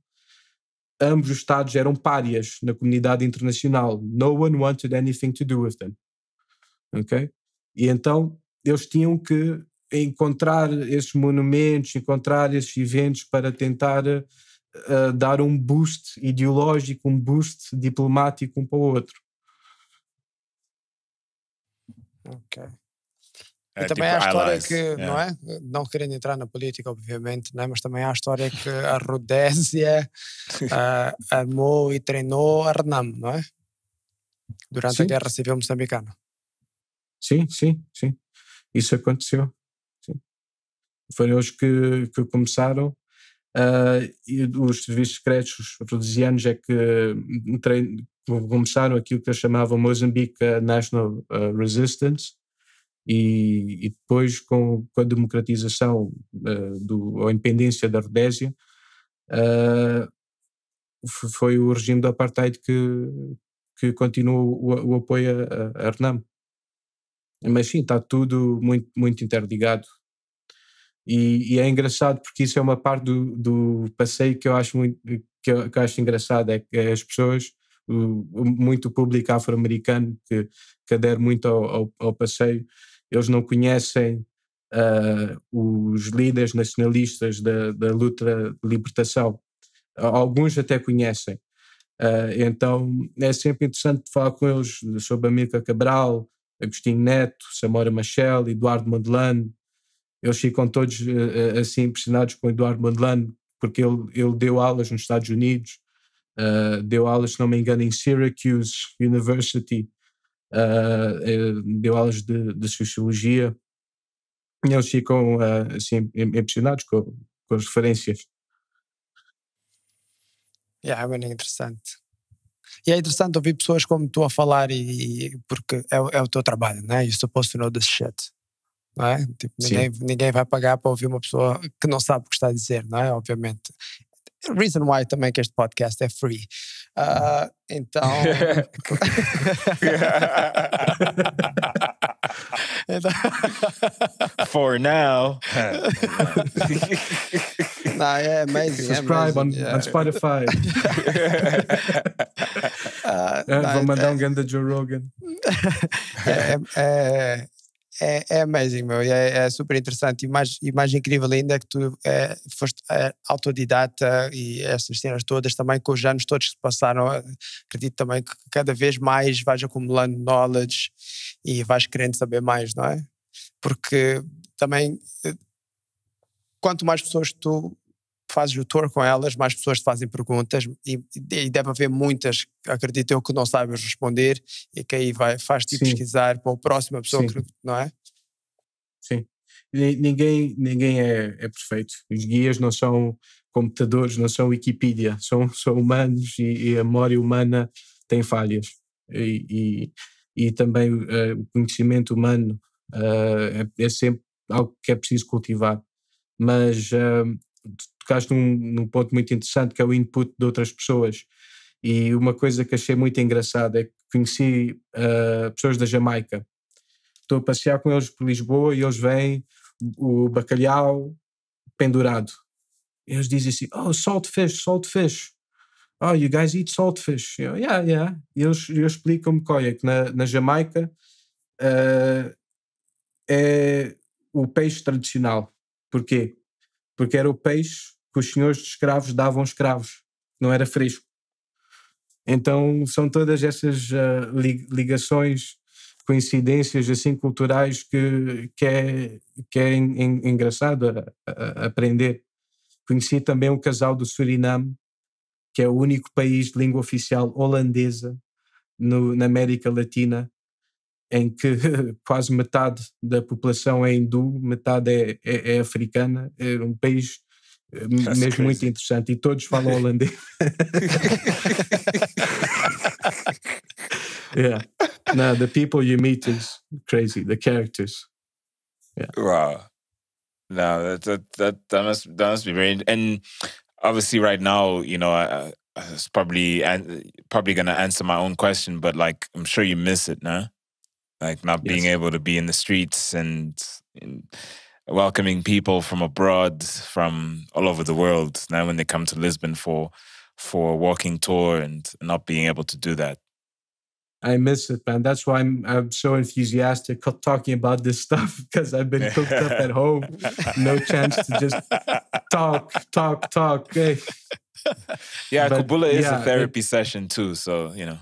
Ambos os Estados eram párias na comunidade internacional. No one wanted anything to do with them. Ok? E então eles tinham que encontrar esses monumentos, encontrar esses eventos para tentar uh, dar um boost ideológico, um boost diplomático um para o outro. Ok. É, e também tipo, há a história que, yeah. não é? Não querendo entrar na política, obviamente, né? mas também há a história que a Rodésia uh, [LAUGHS] armou e treinou a Renam, não é? Durante sim. a Guerra Civil Moçambicana. Sim, sim, sim. Isso aconteceu. Sim. Foram eles que, que começaram. Uh, e os serviços secretos rhodesianos é que trein, começaram aquilo que eles chamavam Mozambique National ah, Resistance, e, e depois com, com, a democratização uh, do, ou a independência da Rodésia, uh, foi o regime do apartheid que, que continuou o, o apoio a, a Mas sim, está tudo muito, muito interligado. E, e, é engraçado porque isso é uma parte do, do passeio que eu acho muito, que eu, que eu acho engraçado é que as pessoas o, muito o público afro-americano que, que adere muito ao, ao, ao passeio eles não conhecem uh, os líderes nacionalistas da, da luta de libertação. Alguns até conhecem. Uh, então é sempre interessante falar com eles sobre Amílcar Cabral, Agostinho Neto, Samora Machel, Eduardo Mandelano. Eles ficam todos uh, assim impressionados com Eduardo Mandelano, porque ele, ele deu aulas nos Estados Unidos, uh, deu aulas, se não me engano, em Syracuse University, uh, deu aulas de, de, sociologia, e eles ficam uh, assim, impressionados com, com as referências. Yeah, é bem interessante. E é interessante ouvir pessoas como tu a falar, e, e porque é, é, o teu trabalho, né? You're supposed to know this shit. Não é? Tipo, ninguém, ninguém vai pagar para ouvir uma pessoa que não sabe o que está a dizer, não é? Obviamente. Reason why também que este podcast é free. uh, eh, então. [LAUGHS] For now. [LAUGHS] nou yeah, amazing. Subscribe on, yeah. on Spotify. uh, [LAUGHS] van nou, Madame eh, en de Joe Rogan. é, é amazing, meu. É, é, super interessante. E mais, e mais incrível ainda é que tu é, foste é, autodidata e essas cenas todas também, com os anos todos que se passaram. Eh, acredito também que cada vez mais vais acumulando knowledge e vais querendo saber mais, não é? Porque também, eh, quanto mais pessoas tu fazes o tour com elas, mais pessoas te fazem perguntas e, e deve haver muitas, acredito eu, que não sabes responder e que aí vai, faz-te pesquisar para a próxima pessoa, que, não é? Sim. Ninguém, ninguém é, é, perfeito. Os guias não são computadores, não são Wikipedia, são, são humanos e, e a memória humana tem falhas. E, e, e também uh, o conhecimento humano uh, é, é sempre algo que é preciso cultivar. Mas uh, tocaste num, num ponto muito interessante que é o input de outras pessoas. E uma coisa que achei muito engraçada é que conheci uh, pessoas da Jamaica. Estou a passear com eles por Lisboa e eles vêm o bacalhau pendurado. Eles dizem assim: Oh, salt fish, salt fish. Oh, you guys eat salt fish. Eu, yeah, yeah. E eles, eles explicam-me qual é que na, na Jamaica uh, é o peixe tradicional. Porquê? Porque era o peixe que os senhores de escravos davam escravos, não era fresco. Então são todas essas uh, ligações, coincidências assim culturais que, que é, que é en, engraçado a, a, aprender. Conheci também o casal do Suriname, que é o único país de língua oficial holandesa no, na América Latina, em que [LAUGHS] quase metade da população é hindu, metade é, é, é africana. É um país That's eh, mesmo crazy. muito interessante. E todos falam holandês. [LAUGHS] yeah. No, the people you meet is crazy. The characters. Yeah. Wow. No, that that that, that must that must be very and obviously right now you know I, I was probably and probably gonna answer my own question, but like I'm sure you miss it, no? Like not being able to be in the streets and, and welcoming people from abroad, from all over the world. Now, when they come to Lisbon for for a walking tour and not being able to do that. I miss it, man. That's why I'm I'm so enthusiastic talking about this [LAUGHS] stuff because I've been cooked up at home. No chance to just [LAUGHS] talk, talk, talk. Hey. Yeah, but, Kubula is yeah, a therapy it, session too, so you know.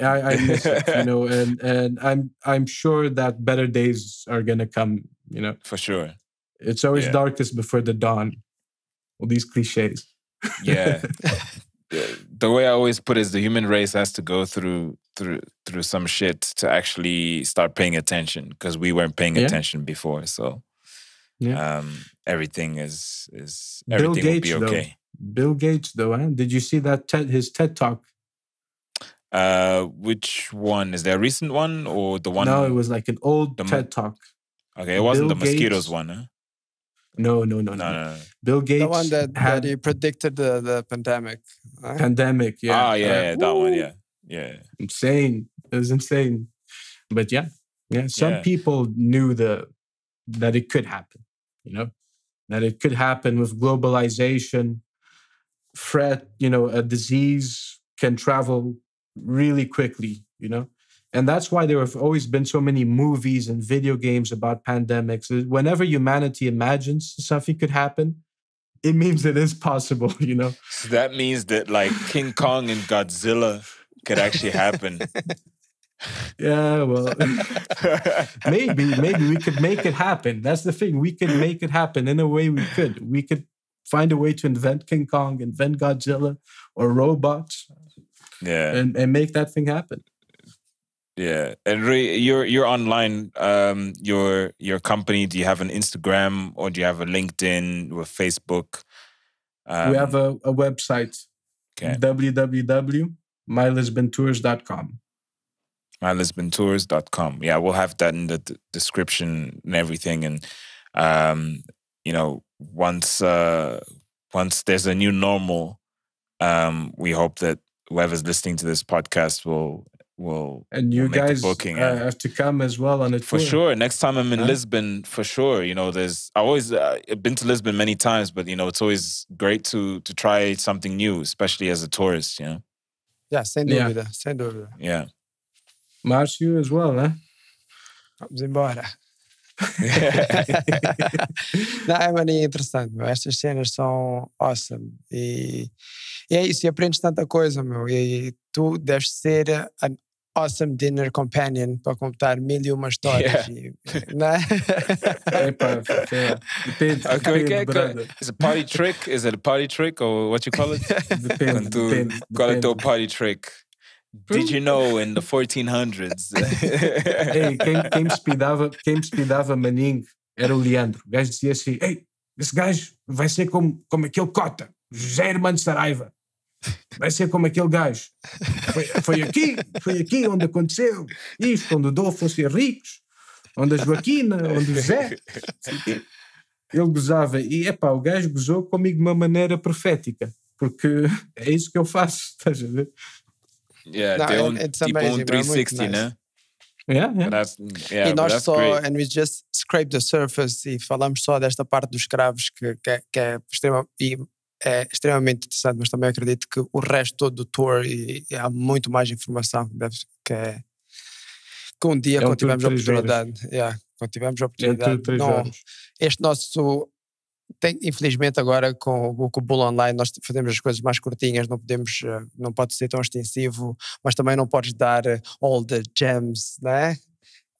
I, I miss it, you [LAUGHS] know, and and I'm I'm sure that better days are gonna come you know? For sure. It's always yeah. darkest before the dawn. All these cliches. yeah. [LAUGHS] the way I always put it is the human race has to go through through through some shit to actually start paying attention because we weren't paying yeah. attention before. So yeah. um, everything is is everything Bill Gates, will be okay. Though. Bill Gates, though, eh? did you see that TED, his TED talk? Uh, which one is there? A recent one or the one? No, it was like an old TED talk. Okay, it wasn't Bill the mosquitoes Gates, one. Huh? No, no, no, no, no, no, Bill Gates. The one that, had, that he predicted the, the pandemic. Right? Pandemic, yeah. Oh, yeah, uh, yeah that woo. one, yeah. Yeah. Insane. It was insane. But yeah, yeah, some yeah. people knew the that it could happen, you know, that it could happen with globalization, threat, you know, a disease can travel really quickly, you know. And that's why there have always been so many movies and video games about pandemics. Uh, whenever humanity imagines something could happen, it means it is possible, [LAUGHS] you know? So that means that like King Kong and Godzilla could actually happen. [LAUGHS] yeah, well, [LAUGHS] maybe, maybe we could make it happen. That's the thing. We could make it happen in a way we could. We could find a way to invent King Kong, invent Godzilla or robots. Yeah. And, and make that thing happen. Yeah, and Ray, you're you're online. Um, your your company. Do you have an Instagram or do you have a LinkedIn or Facebook? Um, we have um, a, a website. Okay. www.mylisbentours.com. Mylisbentours.com. Yeah, we'll have that in the d- description and everything. And um, you know, once uh, once there's a new normal, um, we hope that whoever's listening to this podcast will well, and you we'll guys booking, uh, have to come as well on it for sure. Next time I'm in huh? Lisbon, for sure. You know, there's I always uh, been to Lisbon many times, but you know, it's always great to to try something new, especially as a tourist. You know. Yeah, send yeah. over there. Send over there. Yeah. March you as well, huh? Vamos embora. [LAUGHS] [LAUGHS] Não, é mania interessante, meu. Estas cenas são awesome. E, e é isso, e aprendes tanta coisa, meu. E, e tu deves ser an Awesome Dinner Companion para contar mil e uma histórias. Yeah. E, né? [LAUGHS] Epa, yeah. Depende. é depende Is a party trick? Is it a party trick or what you call it? [LAUGHS] Depende. Tu, depende qual depende. é o teu party trick? Did you know in the 1400s? hey, [LAUGHS] quem, quem, me speedava, quem me speedava Manning era o Leandro. O gajo dizia assim: Ei, esse gajo vai ser como, como aquele Cota, José Irmão de Saraiva. Vai ser como aquele gajo. Foi, foi aqui, foi aqui onde aconteceu isto, onde o Dolfo ser ricos, onde a Joaquina, onde o Zé. Ele gozava. E, é pá, o gajo gozou comigo de uma maneira profética. Porque é isso que eu faço, estás a ver? Yeah, um, it's tipo amazing, um 360, né? Yeah, yeah. yeah, e nós só, great. and we just scrape the surface e falamos só desta parte dos escravos que, que, é, que é extrema, e é extremamente interessante, mas também acredito que o resto todo do tour e, e há muito mais informação que, deve, que, é, que um dia, é quando tivermos a é oportunidade, yeah, quando tivemos a oportunidade, é não, este nosso tem, infelizmente agora com, com o Bull Online nós fazemos as coisas mais curtinhas, não podemos, eh, não pode ser tão extensivo, mas também não podes dar eh, all the gems, né?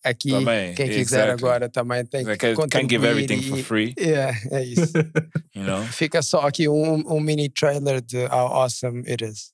aqui. Também, quem exactly. quiser agora também tem que can, contribuir. Can give everything e, for free. [LAUGHS] Yeah, é isso. [LAUGHS] you know? Fica só aqui um, um mini trailer de how awesome it is.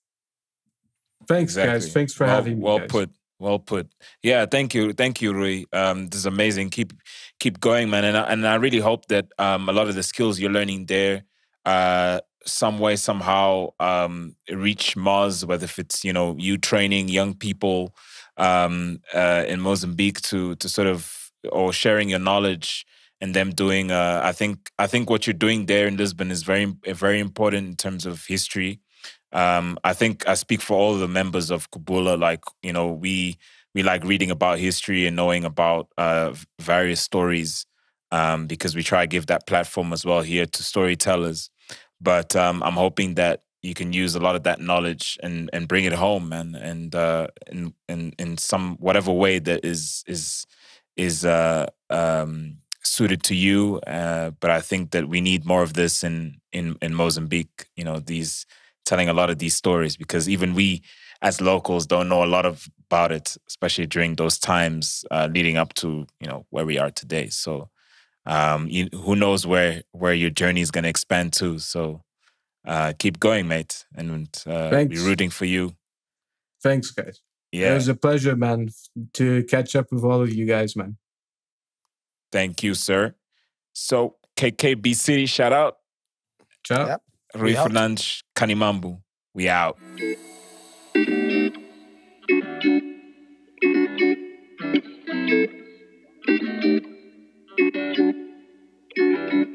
Thanks, exactly. guys. Thanks for well, having me. Well guys. put. Well put. Yeah, thank you, thank you, Rui. Um, this is amazing. Keep keep going, man. And I, and I really hope that um, a lot of the skills you're learning there, uh, some way somehow um, reach Mars. Whether if it's you know you training young people um, uh, in Mozambique to to sort of or sharing your knowledge and them doing. Uh, I think I think what you're doing there in Lisbon is very very important in terms of history. Um, I think I speak for all the members of Kubula. Like you know, we we like reading about history and knowing about uh, various stories um, because we try to give that platform as well here to storytellers. But um, I'm hoping that you can use a lot of that knowledge and and bring it home, man, and uh, in in in some whatever way that is is is uh, um, suited to you. Uh, but I think that we need more of this in in in Mozambique. You know, these telling a lot of these stories because even we as locals don't know a lot of about it, especially during those times uh, leading up to you know where we are today. So um, you, who knows where where your journey is going to expand to? So uh, keep going, mate, and uh, be rooting for you. Thanks, guys. Yeah, it was a pleasure, man, to catch up with all of you guys, man. Thank you, sir. So KKB City, shout out. Ciao. Yep. Rui Fernandes, Kanimambu. We out. Thank you.